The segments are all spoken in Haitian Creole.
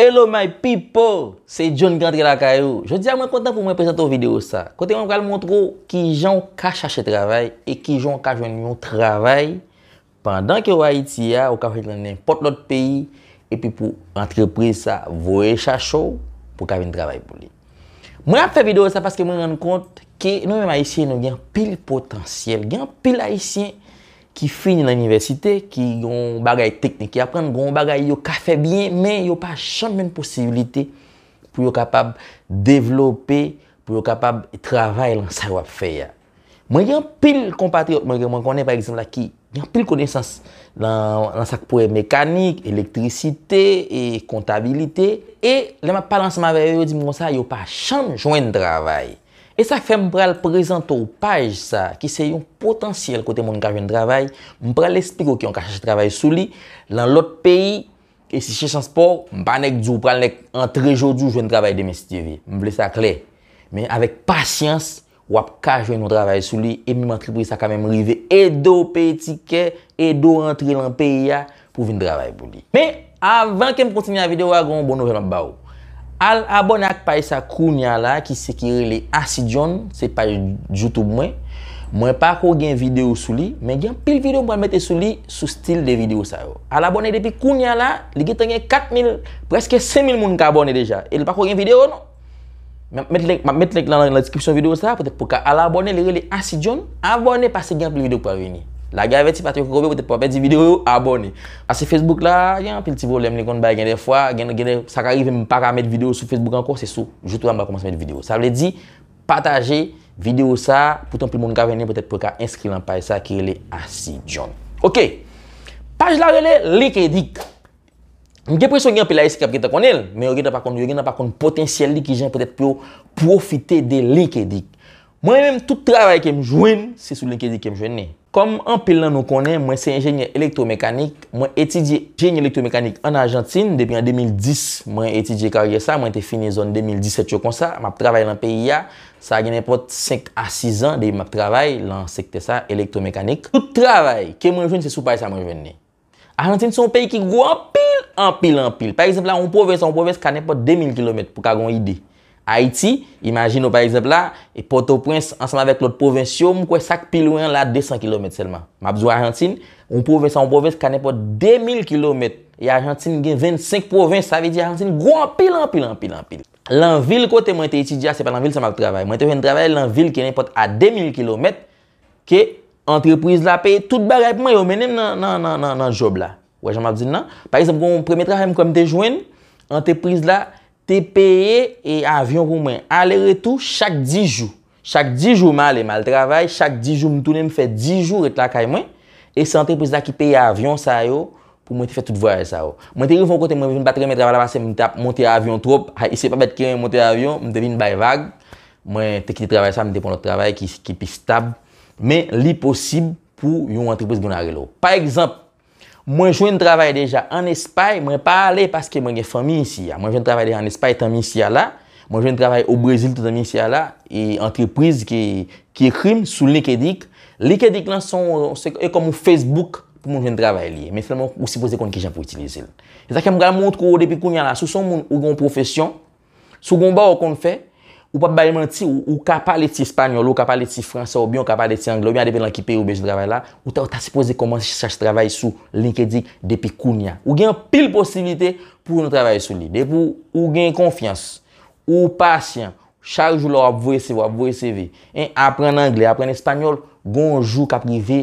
Hello my people, c'est John Grandrela Kayou. Je ti a mwen kontan pou mwen prezento video sa. Kote mwen pral mwontro ki jan kache ache travay e ki jan kache yon yon travay pandan ki wai iti ya, ou kache yon yon yon pot lot peyi e pi pou antreprise sa vwoye chacho pou kave yon travay pou li. Mwen ap ta video sa paske mwen ren kont ki nou yon haisyen nou gen pil potansyel, gen pil haisyen ki fini nan universite, ki yon bagay teknik, ki apren, yon bagay yo kafe bien, men yo pa chan men posibilite pou yo kapab developpe, pou yo kapab travay lan sa wap fe ya. Mwen yon pil kompatri, mwen konen par exemple la ki, yon pil konen sas lan sakpouye mekanik, elektrisite, e kontabilite, e lèman palansman vè yo, di mwen kon sa yo pa chan jwen travay. E sa fèm pral prezento ou paj sa ki se yon potansyel kote moun kajwen travay, m pral espiro ki yon kajwen travay sou li, lan lot peyi, e si Chechansport, m panek djou pral nek antrejou djou jwen travay demesidyevi. M vle sa kle. Me avèk pasyans wap kajwen nou travay sou li, e m mantri pou yon sa kamen m rive edo pey tikè, edo rentri lan peyi ya pou vin travay pou li. Me avèn ke m kontinye a videyo agon, bono jelan bau. Al abonè ak pay sa kounya la ki se ki rele asidyon, se pay YouTube mwen, mwen pa kou gen videyo sou li, men gen pil videyo mwen mette sou li sou stil de videyo sa yo. Al abonè depi kounya la, li gete gen 4000, preske 5000 moun kabonè deja, el pa kou gen videyo no. Mwen mette lek lan la deskripsyon videyo sa, pou tek pou ka al abonè rele asidyon, abonè pase gen pil videyo kwa veni. La geve ti patre korbe, pote pou apet di video, abone. A se Facebook la, gen, pil ti vo lem li kon ba gen de fwa, gen de gen de, sa karive mou para met video sou Facebook anko, se sou, joutou ramba komanse met video. Sa vle di, pataje video sa, poutan pil moun ka vene, pote pou ka inskri lan paye sa ki rele asidjon. Ok, paj la rele, lik edik. Mge presyon gen apel a eske ap geta konel, men yo gen apakon potensyel lik edik, jen pote pou profite de lik edik. Mwen menm tout travay kem jwene, se sou lik edik kem jwene ne. Kom anpil nan nou konen, mwen se enjenye elektomekanik, mwen etidye enjenye elektomekanik an Argentine depi an 2010, mwen etidye karye sa, mwen te finye zon 2017 yo kon sa, map travay lan peyi ya, sa genen pot 5 a 6 an dey map travay lan sekte sa elektomekanik. Tout travay ke mwen joun se sou paye sa mwen jwen ne. Argentine son peyi ki gwo anpil, anpil, anpil. Par exemple la, on po ven sa, on po ven sa kanen pot 2000 km pou kagon ide. Ha iti, imagine ou par exemple la, e pote ou prins ansama vek lout provensyon, mkwe sak pilouen la 200 km selman. Mabzou Argentine, un provensyon, un provensyon kane pote 2000 km. E Argentine gen 25 provensyon, sa ve di Argentine, gwo anpil, anpil, anpil, anpil. Lan vil kote mwen te iti diya, se pa lan vil seman kwa travay, mwen te ven travay lan vil kene pote a 2000 km, ke entreprise la peye tout bagay pou mwen yo menem nan job la. Ouajan mabzou nan? Par exemple, mwen premetra fèm kwa mte jwen, entreprise la, te peye e avyon kou mwen. Ale retou, chak di jou. Chak di jou mwen ale mal travay, chak di jou mwen toune mwen fe di jou reklakay mwen, e se antrepozita ki peye avyon sa yo, pou mwen te fe tout vwae sa yo. Mwen te rifon kote mwen vin patre mwen travay la vase, mwen te ap monte avyon trop, hay, se pa bete kere monte avyon, mwen te vin bay vag, mwen te kite travay sa, mwen te pon lot travay ki pis tab, men li posib pou yon antrepozit gounare lo. Par ekzamp, Mwen jwen travay deja an espay, mwen pa ale paske mwen gen fami isi ya. Mwen jwen travay deja an espay tan mi isi ya la. Mwen jwen travay ou brezil tan mi isi ya la. E antreprise ki e krim sou l'ekedik. L'ekedik lan se e kom ou Facebook pou mwen jwen travay liye. Men felman ou se pwese kon ki jen pou itinize l. E zake mwen kalmout kou ou depi kou nyan la. Sou son moun ou kon profesyon, sou kon ba ou kon fè. Ou pa bayman ti, ou ka pale ti Espanyol, ou ka pale ti Fransè, ou biyon ka pale ti Anglè, ou biyon depen lankipè ou bej di travè la, ou ta se pose komansi chache travè sou link edik depi kounya. Ou gen pil posibilite pou nou travè sou li. Depou, ou gen konfians, ou pasyen, charjou lor ap vwe seve, ap vwe seve, en apren Anglè, apren Espanyol, gonjou ka prive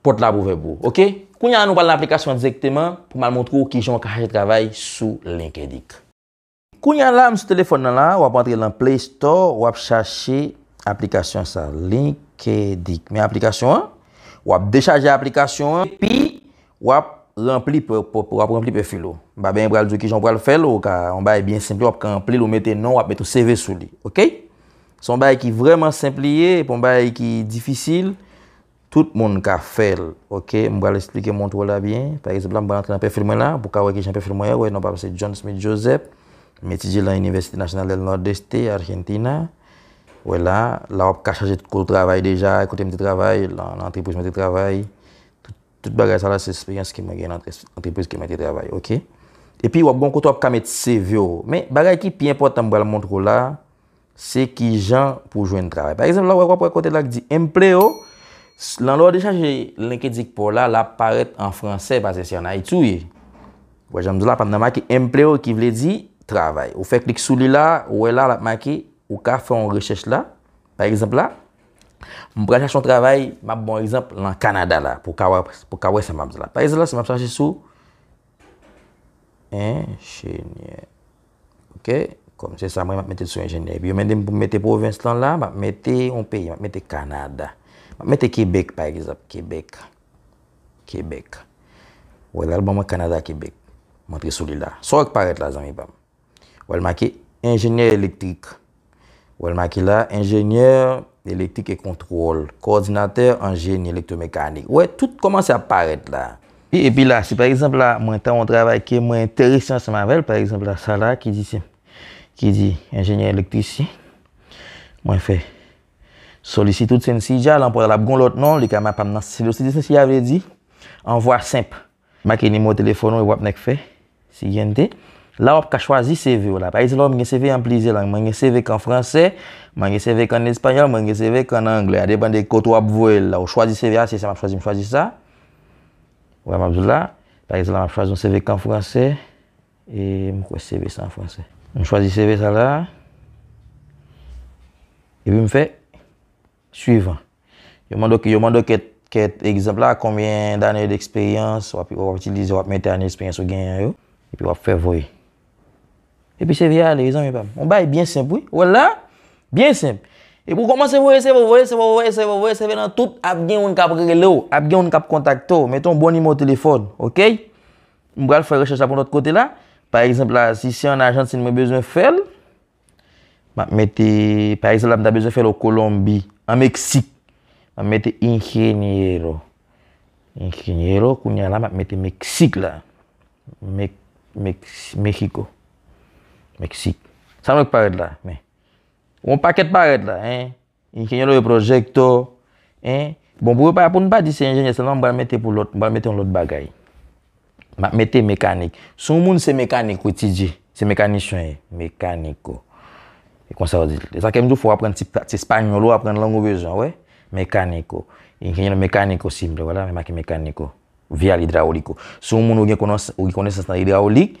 pot la bouve bou. Ok? Kounya anou pal l'aplikasyon dezek teman pou mal montrou ki joun ka chache travè sou link edik. Kou nyan la, msi telefon nan la, wap antre lan Play Store, wap chache aplikasyon sa, LinkedIn. Men aplikasyon an, wap dechaje aplikasyon an, pi, wap rempli pe filo. Mba ben mbral do ki jan, mbral fel, ou ka, mba e bien simpli, wap ka rempli lou mette nan, wap mette ou CV sou li, ok? Son mba e ki vreman simpli e, pou mba e ki difisil, tout moun ka fel, ok? Mbral explike moun tou wala bin, par exemple, mbral antre nan pe fil mwen la, pou ka wak ki jan pe fil mwen yo, wap ap se John Smith Joseph. Meti di la Université Nationale de l'Ordeste, Argentina. Ouè la, la wap ka chaje tout kou l'travail deja, ekote mti travail, l'antripouche mti travail. Tout bagay sa la, se spekans ki mwen gen l'antripouche ki mwen tri travail, ok? E pi wap gon koute wap kamet se vyo. Men bagay ki pi importan mwen mwant kou la, se ki jan pou jwen travail. Par exemple, la wap wap ekote la ki di empleo, lan lor de chaje lenkè dik pou la, la paret an franse, pasè se yon a itouye. Ouè jan mdou la, pandan ma ki empleo ki vle di... Travay. Ou fek dik sou li la, ou e la la ap maki, ou ka fè an rechèche la. Par exemple la, moun prejèche an travay, map bon exemple, lan Kanada la, pou ka wè sa mams la. Par exemple la, sa mams la chè sou, enjènyè. Ok, kom, se sa mwen map mette sou enjènyè. Pi yo mède m pou mette provins lan la, map mette an peyi, map mette Kanada. Map mette Kebek par exemple, Kebek. Kebek. Ou e la, lè bon mwen Kanada, Kebek. Mwète sou li la. Sò ak paret la zan mi pam. Ouèl maki, enjènyèr elektrik. Ouèl maki la, enjènyèr elektrik e kontrol. Koordinatèr enjènyèr elektromekanik. Ouèl, tout komanse ap paret la. E pi la, si par exemple la, mwen tan mwen travayke, mwen teri san semanvel, par exemple la, sa la, ki di enjènyèr elektrik si, mwen fe solisitout sen si ja, l'ampor alap goun lot non, li ka mwen pam nan silo si di sen si avè di, an vwa simp. Maki ni mwen telefonon, wap nek fe, si yende, La wap ka chwazi seve ou la. Parize la wap nge seve yon plize lang. Mwen nge seve kan franse, mwen nge seve kan espanyol, mwen nge seve kan angle. A depan de koto wap voel la. Wap chwazi seve ase, sa mwen chwazi sa. Wap wap zou la. Parize la wap chwazi yon seve kan franse. E mwen chwazi seve sa en franse. Mwen chwazi seve sa la. E bi mwen fe. Suivan. Yo mando ket ekzempla. Komin danye d'eksperyans wap yon wap itilize, wap mette anye eksperyans wap gen yon yo. E pi wap fe voye. Epi che vye ale, ezan mwen pam. Mwen baye, byen semp woy, wala, byen semp. E pou komanse woye seve, woye seve, woye seve, woye seve nan tout, ap gen yon kap relo, ap gen yon kap kontakto, meton boni mwen wotelefon, ok? Mwen bral fweye rechech ap yon ot kote la, par exemple la, si se yon ajansi mwen bezwen fel, mak mette, par exemple, mwen da bezwen fel w Kolombi, an Meksik, mak mette Ingeniero, Ingeniero, kou nyan la, mwen mette Meksik la, Meksiko, Meksik. Sa mèk paret la. Ou an paket paret la. Yen kènyon lò yon projekto. Bon, pou yon paret, pou nou pa di se yon jenye, selan mwen mwen mète yon lòt bagay. Mwen mète mekanik. Sou moun se mekanik wè ti di. Se mekanik chwen. Mekaniko. E kon sa wè di. E sa kem djou fò apren ti spanyol, ou apren lò ngò vèjò. Mekaniko. Yen kènyon lò mekaniko simple. Mwen mèke mekaniko. Via l'idraoliko. Sou moun ou gen kone sa san l'idraolik,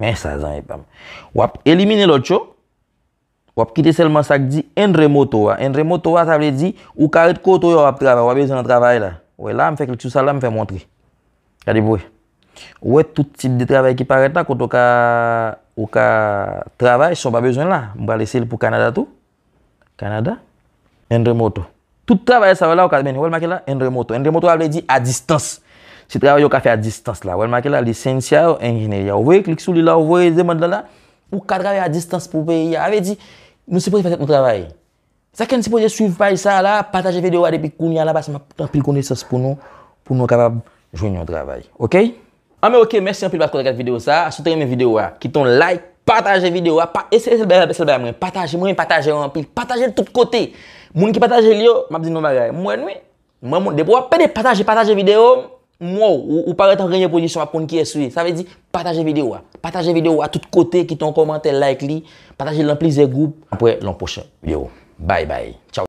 Mwen sa zan e pam. Wap elimine lot chou. Wap kite selman sak di en remoto wap. En remoto wap sa vle di, wak a ret koto yo wap travay. Wap bezon an travay la. Wè la, mwen fek le chou sal la, mwen fek mwantri. Kadib wè. Wè tout tit de travay ki pareta, kont waka, waka travay, son wap bezon la. Mwen wale sel pou Kanada tou. Kanada, en remoto. Tout travay sa wala, wak a meni. Wè l maki la, en remoto. En remoto wap le di, a distans. Se travay yo ka fe a distans la, wèl makè la lisensya ou engenèrya, wè, klik sou li la, wè, zè mand la la, ou ka travay a distans pou beya, avè di, nou se pose fase ton travay. Sake nou se pose suiv pa yi sa la, pataje videwa depi koumya la, basi mè anpil kondesans pou nou, pou nou akabab joun yon travay, ok? Amè ah, ok, mèsi anpil bas kouzakat videwa sa, a sotey mè videwa ki ton like, pataje videwa, ah, pa esèlbe, esèlbe mwen, pataje mwen, pataje anpil, pataje l'tout kote, mwen ki pataje li yo, mè ap di nou bagay, mwen m Mwou, ou pare tan renyen pou li sou apon ki esou. Sa ve di, pataje videyo a. Pataje videyo a tout kote, kiton komante, like li. Pataje lan plize group. Anpwe lan pochè. Yo, bay bay.